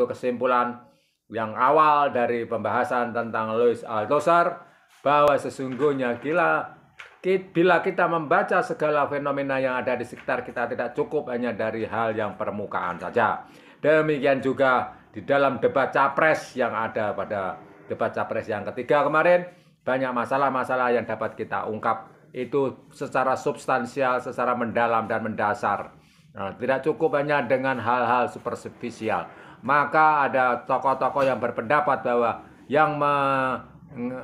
Itu kesimpulan yang awal dari pembahasan tentang Louis Althusser bahwa sesungguhnya gila bila kita membaca segala fenomena yang ada di sekitar kita tidak cukup hanya dari hal yang permukaan saja. Demikian juga di dalam debat capres yang ada pada debat capres yang ketiga kemarin banyak masalah-masalah yang dapat kita ungkap itu secara substansial, secara mendalam dan mendasar. Nah, tidak cukup hanya dengan hal-hal superficial. Maka ada tokoh-tokoh yang berpendapat bahwa yang me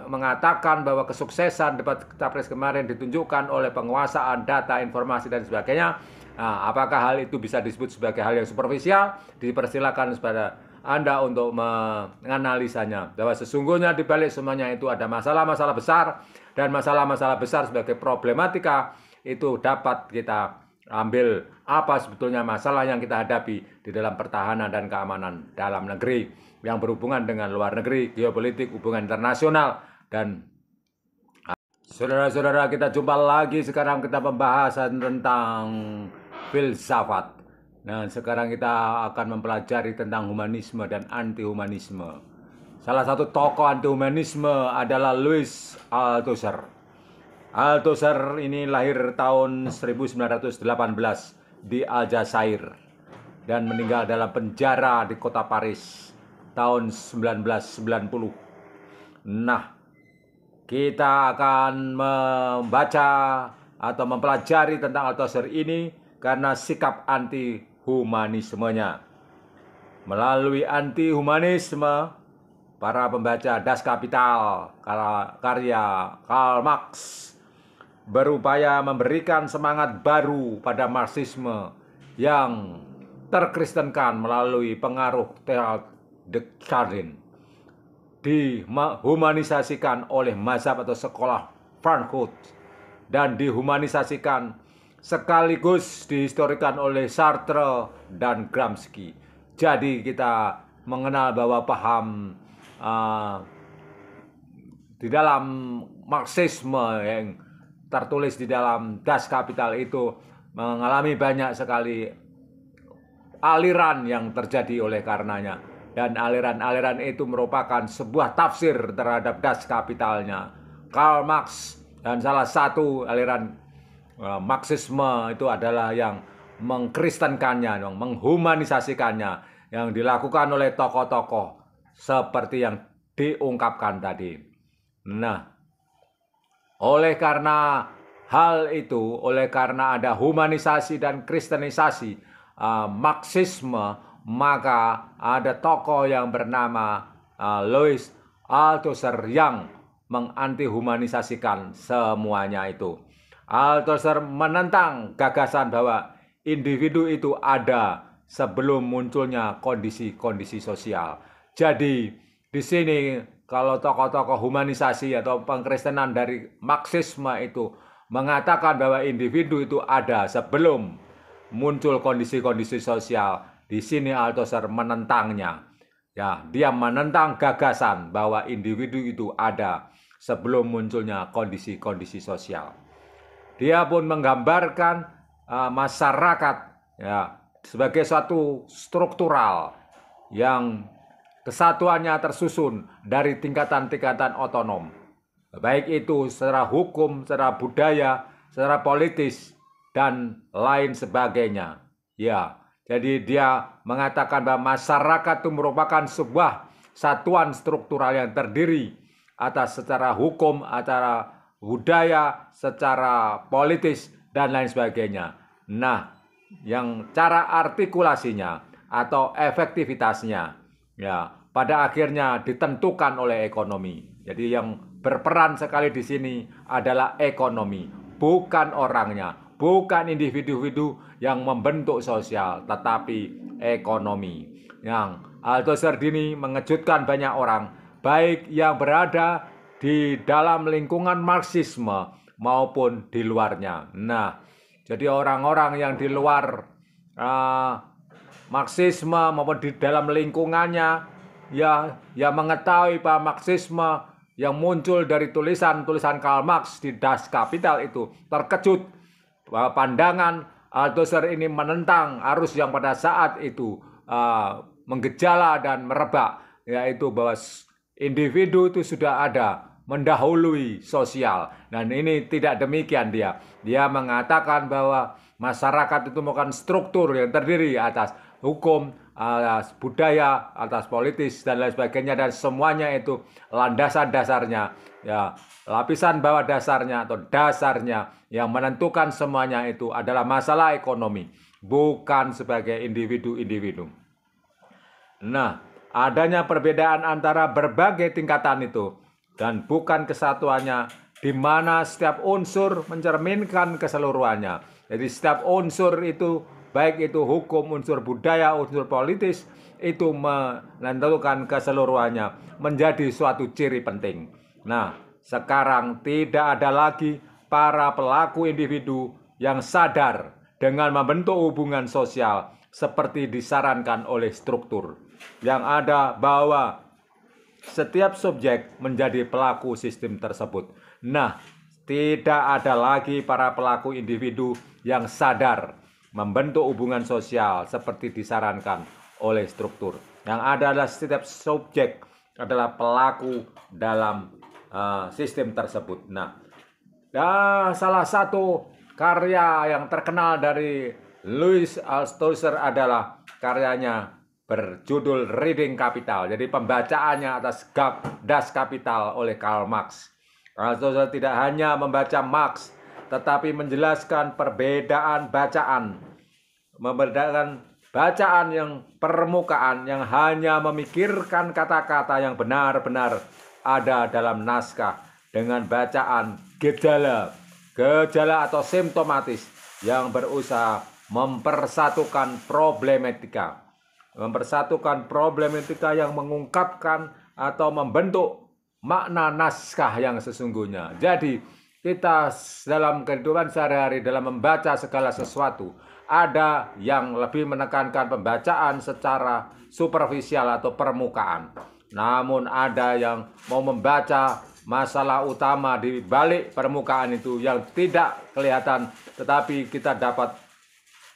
mengatakan bahwa kesuksesan debat capres kemarin ditunjukkan oleh penguasaan data, informasi dan sebagainya. Nah, apakah hal itu bisa disebut sebagai hal yang superficial? Dipersilakan kepada Anda untuk menganalisanya. Bahwa sesungguhnya di balik semuanya itu ada masalah-masalah besar dan masalah-masalah besar sebagai problematika itu dapat kita ambil apa sebetulnya masalah yang kita hadapi di dalam pertahanan dan keamanan dalam negeri yang berhubungan dengan luar negeri, geopolitik, hubungan internasional dan ah, Saudara-saudara, kita jumpa lagi sekarang kita pembahasan tentang filsafat. Nah, sekarang kita akan mempelajari tentang humanisme dan anti-humanisme. Salah satu tokoh anti-humanisme adalah Louis Althusser. Althusser ini lahir tahun 1918 di Aljazair dan meninggal dalam penjara di kota Paris tahun 1990. Nah, kita akan membaca atau mempelajari tentang Althusser ini karena sikap anti humanismenya. Melalui anti humanisme, para pembaca Das Kapital karya Karl Marx berupaya memberikan semangat baru pada Marxisme yang terkristenkan melalui pengaruh Theodor Chardin dihumanisasikan oleh mazhab atau sekolah Frankfurt dan dihumanisasikan sekaligus dihistorikan oleh Sartre dan Gramsci. Jadi kita mengenal bahwa paham uh, di dalam Marxisme yang tertulis di dalam Das Kapital itu mengalami banyak sekali aliran yang terjadi oleh karenanya dan aliran-aliran itu merupakan sebuah tafsir terhadap Das Kapitalnya. Karl Marx dan salah satu aliran uh, Marxisme itu adalah yang mengkristenkannya, yang menghumanisasikannya yang dilakukan oleh tokoh-tokoh seperti yang diungkapkan tadi. Nah, oleh karena hal itu, oleh karena ada humanisasi dan kristenisasi, uh, Marxisme, maka ada tokoh yang bernama uh, Louis Althusser yang mengantihumanisasikan semuanya itu. Althusser menentang gagasan bahwa individu itu ada sebelum munculnya kondisi-kondisi sosial. Jadi di sini kalau tokoh-tokoh humanisasi atau pengkristenan dari Marxisme itu mengatakan bahwa individu itu ada sebelum muncul kondisi-kondisi sosial. Di sini Althusser menentangnya. Ya, dia menentang gagasan bahwa individu itu ada sebelum munculnya kondisi-kondisi sosial. Dia pun menggambarkan uh, masyarakat ya sebagai suatu struktural yang kesatuannya tersusun dari tingkatan-tingkatan otonom. Baik itu secara hukum, secara budaya, secara politis, dan lain sebagainya. Ya, jadi dia mengatakan bahwa masyarakat itu merupakan sebuah satuan struktural yang terdiri atas secara hukum, acara budaya, secara politis, dan lain sebagainya. Nah, yang cara artikulasinya atau efektivitasnya Ya, pada akhirnya ditentukan oleh ekonomi. Jadi yang berperan sekali di sini adalah ekonomi, bukan orangnya, bukan individu-individu yang membentuk sosial, tetapi ekonomi. Yang Althusser dini mengejutkan banyak orang, baik yang berada di dalam lingkungan Marxisme maupun di luarnya. Nah, jadi orang-orang yang di luar uh, Marxisme maupun di dalam lingkungannya ya ya mengetahui bahwa Marxisme yang muncul dari tulisan-tulisan Karl Marx di Das Kapital itu terkejut bahwa pandangan Althusser ini menentang arus yang pada saat itu uh, menggejala dan merebak yaitu bahwa individu itu sudah ada mendahului sosial dan ini tidak demikian dia dia mengatakan bahwa masyarakat itu bukan struktur yang terdiri atas hukum, atas budaya, atas politis dan lain sebagainya dan semuanya itu landasan dasarnya ya lapisan bawah dasarnya atau dasarnya yang menentukan semuanya itu adalah masalah ekonomi bukan sebagai individu-individu. Nah, adanya perbedaan antara berbagai tingkatan itu dan bukan kesatuannya di mana setiap unsur mencerminkan keseluruhannya. Jadi setiap unsur itu baik itu hukum, unsur budaya, unsur politis itu menentukan keseluruhannya menjadi suatu ciri penting. Nah, sekarang tidak ada lagi para pelaku individu yang sadar dengan membentuk hubungan sosial seperti disarankan oleh struktur yang ada bahwa setiap subjek menjadi pelaku sistem tersebut. Nah, tidak ada lagi para pelaku individu yang sadar membentuk hubungan sosial seperti disarankan oleh struktur. Yang ada adalah setiap subjek adalah pelaku dalam uh, sistem tersebut. Nah, ah, salah satu karya yang terkenal dari Louis Althusser adalah karyanya berjudul Reading Capital. Jadi pembacaannya atas Das Kapital oleh Karl Marx. Althusser tidak hanya membaca Marx, tetapi menjelaskan perbedaan bacaan membedakan bacaan yang permukaan yang hanya memikirkan kata-kata yang benar-benar ada dalam naskah dengan bacaan gejala, gejala atau simptomatis yang berusaha mempersatukan problematika. Mempersatukan problematika yang mengungkapkan atau membentuk makna naskah yang sesungguhnya. Jadi, kita dalam kehidupan sehari-hari dalam membaca segala sesuatu ada yang lebih menekankan pembacaan secara superficial atau permukaan. Namun ada yang mau membaca masalah utama di balik permukaan itu yang tidak kelihatan tetapi kita dapat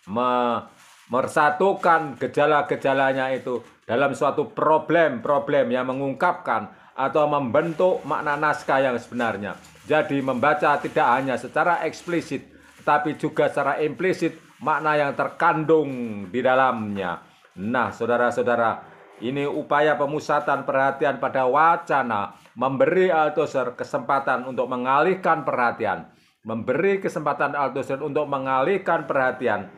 me mersatukan gejala-gejalanya itu dalam suatu problem-problem yang mengungkapkan atau membentuk makna naskah yang sebenarnya. Jadi membaca tidak hanya secara eksplisit tapi juga secara implisit makna yang terkandung di dalamnya. Nah, saudara-saudara, ini upaya pemusatan perhatian pada wacana memberi Althusser kesempatan untuk mengalihkan perhatian, memberi kesempatan Althusser untuk mengalihkan perhatian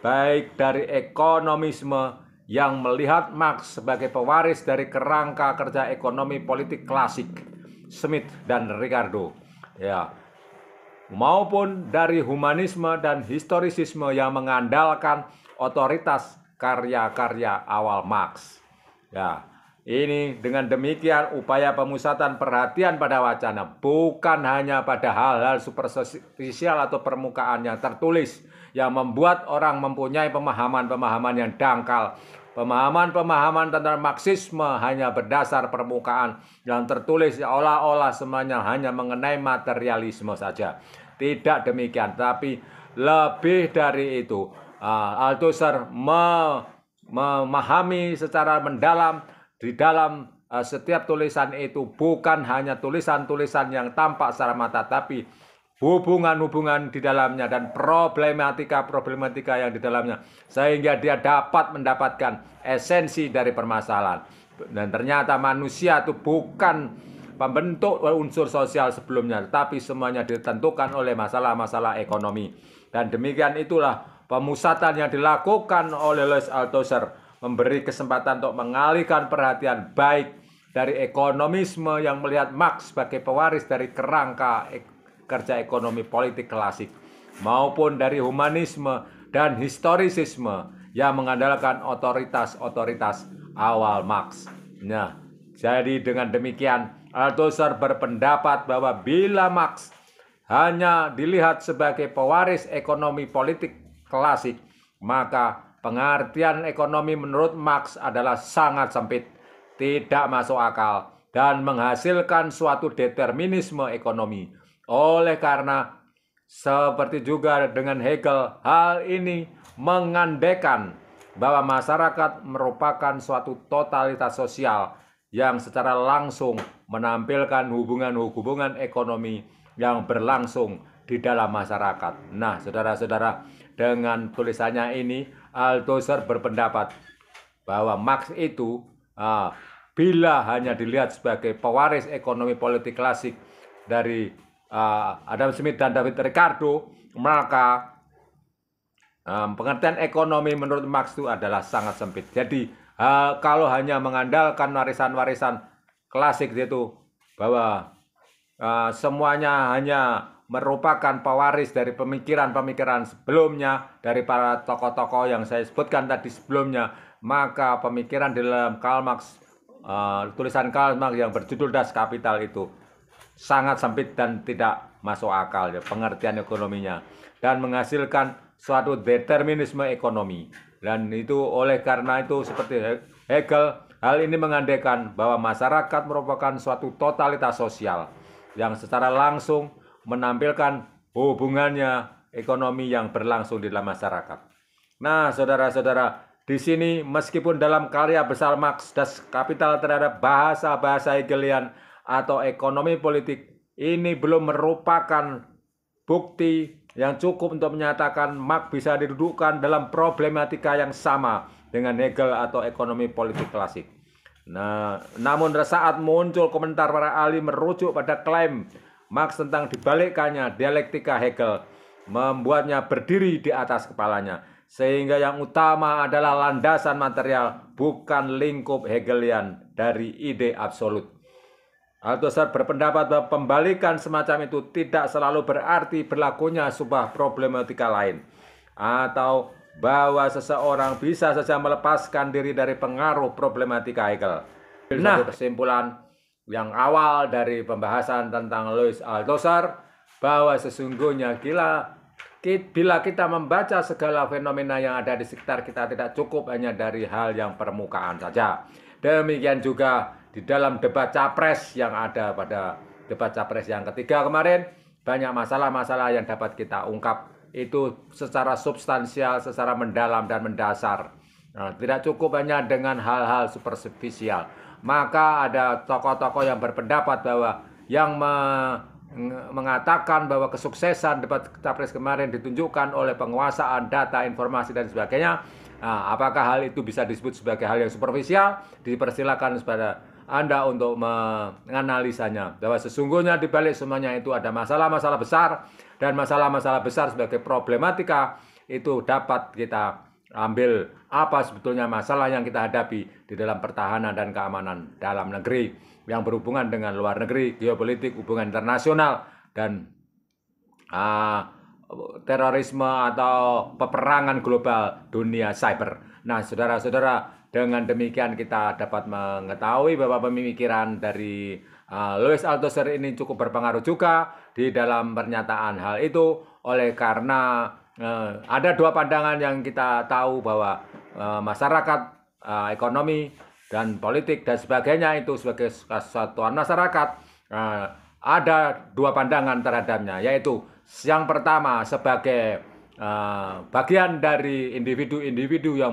baik dari ekonomisme yang melihat Marx sebagai pewaris dari kerangka kerja ekonomi politik klasik Smith dan Ricardo. Ya, maupun dari humanisme dan historisisme yang mengandalkan otoritas karya-karya awal Marx. Ya, ini dengan demikian upaya pemusatan perhatian pada wacana bukan hanya pada hal-hal supersosial atau permukaan yang tertulis yang membuat orang mempunyai pemahaman-pemahaman yang dangkal Pemahaman-pemahaman tentang Marxisme hanya berdasar permukaan yang tertulis seolah-olah semuanya hanya mengenai materialisme saja. Tidak demikian, tapi lebih dari itu, ah, Althusser memahami secara mendalam di dalam ah, setiap tulisan itu bukan hanya tulisan-tulisan yang tampak secara mata, tapi hubungan-hubungan di dalamnya dan problematika-problematika yang di dalamnya sehingga dia dapat mendapatkan esensi dari permasalahan dan ternyata manusia itu bukan pembentuk unsur sosial sebelumnya tapi semuanya ditentukan oleh masalah-masalah ekonomi dan demikian itulah pemusatan yang dilakukan oleh Louis Althusser memberi kesempatan untuk mengalihkan perhatian baik dari ekonomisme yang melihat Marx sebagai pewaris dari kerangka kerja ekonomi politik klasik maupun dari humanisme dan historisisme yang mengandalkan otoritas-otoritas awal Marx. Nah, jadi dengan demikian Althusser berpendapat bahwa bila Marx hanya dilihat sebagai pewaris ekonomi politik klasik, maka pengertian ekonomi menurut Marx adalah sangat sempit, tidak masuk akal, dan menghasilkan suatu determinisme ekonomi oleh karena seperti juga dengan Hegel, hal ini mengandekan bahwa masyarakat merupakan suatu totalitas sosial yang secara langsung menampilkan hubungan-hubungan ekonomi yang berlangsung di dalam masyarakat. Nah, saudara-saudara, dengan tulisannya ini Althusser berpendapat bahwa Marx itu ah, bila hanya dilihat sebagai pewaris ekonomi politik klasik dari Ah, Adam Smith dan David Ricardo, maka um, pengertian ekonomi menurut Marx itu adalah sangat sempit. Jadi uh, kalau hanya mengandalkan warisan-warisan klasik itu bahwa uh, semuanya hanya merupakan pewaris dari pemikiran-pemikiran sebelumnya dari para tokoh-tokoh yang saya sebutkan tadi sebelumnya maka pemikiran di dalam Karl Marx uh, tulisan Karl Marx yang berjudul Das Kapital itu sangat sempit dan tidak masuk akal ya pengertian ekonominya dan menghasilkan suatu determinisme ekonomi dan itu oleh karena itu seperti Hegel hal ini mengandaikan bahwa masyarakat merupakan suatu totalitas sosial yang secara langsung menampilkan hubungannya ekonomi yang berlangsung di dalam masyarakat. Nah, saudara-saudara, di sini meskipun dalam karya besar Marx das Kapital terhadap bahasa-bahasa Hegelian -bahasa atau ekonomi politik ini belum merupakan bukti yang cukup untuk menyatakan Marx bisa didudukkan dalam problematika yang sama dengan Hegel atau ekonomi politik klasik. Nah, namun saat muncul komentar para ahli merujuk pada klaim Marx tentang dibalikannya dialektika Hegel membuatnya berdiri di atas kepalanya sehingga yang utama adalah landasan material bukan lingkup Hegelian dari ide absolut. Althusser berpendapat bahwa pembalikan semacam itu tidak selalu berarti berlakunya sebuah problematika lain atau bahwa seseorang bisa saja melepaskan diri dari pengaruh problematika Hegel. Nah, kesimpulan yang awal dari pembahasan tentang Louis Althusser bahwa sesungguhnya gila bila kita membaca segala fenomena yang ada di sekitar kita tidak cukup hanya dari hal yang permukaan saja. Demikian juga di dalam debat capres yang ada pada debat capres yang ketiga kemarin banyak masalah-masalah yang dapat kita ungkap itu secara substansial, secara mendalam dan mendasar. Nah, tidak cukup hanya dengan hal-hal superficial. Maka ada tokoh-tokoh yang berpendapat bahwa yang me mengatakan bahwa kesuksesan debat capres kemarin ditunjukkan oleh penguasaan data, informasi dan sebagainya. Nah, apakah hal itu bisa disebut sebagai hal yang superficial? Dipersilakan kepada anda untuk menganalisanya. Bahwa sesungguhnya di balik semuanya itu ada masalah-masalah besar dan masalah-masalah besar sebagai problematika itu dapat kita ambil apa sebetulnya masalah yang kita hadapi di dalam pertahanan dan keamanan dalam negeri yang berhubungan dengan luar negeri, geopolitik, hubungan internasional dan uh, terorisme atau peperangan global dunia cyber. Nah, saudara-saudara, dengan demikian kita dapat mengetahui bahwa pemikiran dari uh, Louis Althusser ini cukup berpengaruh juga di dalam pernyataan hal itu oleh karena uh, ada dua pandangan yang kita tahu bahwa uh, masyarakat, uh, ekonomi dan politik dan sebagainya itu sebagai kesatuan masyarakat uh, ada dua pandangan terhadapnya yaitu yang pertama sebagai Ah, bagian dari individu-individu yang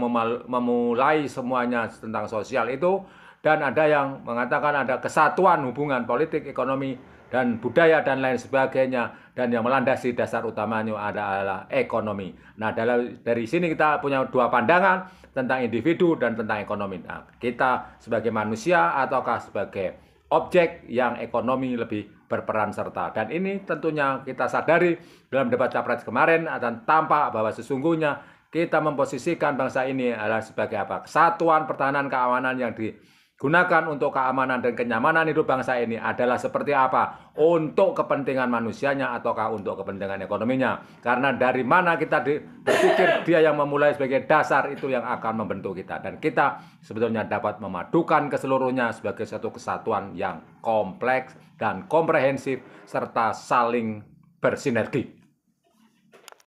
memulai semuanya tentang sosial itu dan ada yang mengatakan ada kesatuan hubungan politik, ekonomi, dan budaya dan lain sebagainya dan yang melandasi dasar utamanya adalah ekonomi. Nah dari, dari sini kita punya dua pandangan tentang individu dan tentang ekonomi. Nah, kita sebagai manusia ataukah sebagai objek yang ekonomi lebih berperan serta. Dan ini tentunya kita sadari dalam debat capres kemarin akan tampak bahwa sesungguhnya kita memposisikan bangsa ini adalah sebagai apa? Kesatuan pertahanan keamanan yang di gunakan untuk keamanan dan kenyamanan hidup bangsa ini adalah seperti apa? Untuk kepentingan manusianya ataukah untuk kepentingan ekonominya? Karena dari mana kita di, berpikir dia yang memulai sebagai dasar itu yang akan membentuk kita. Dan kita sebetulnya dapat memadukan keseluruhnya sebagai satu kesatuan yang kompleks dan komprehensif serta saling bersinergi.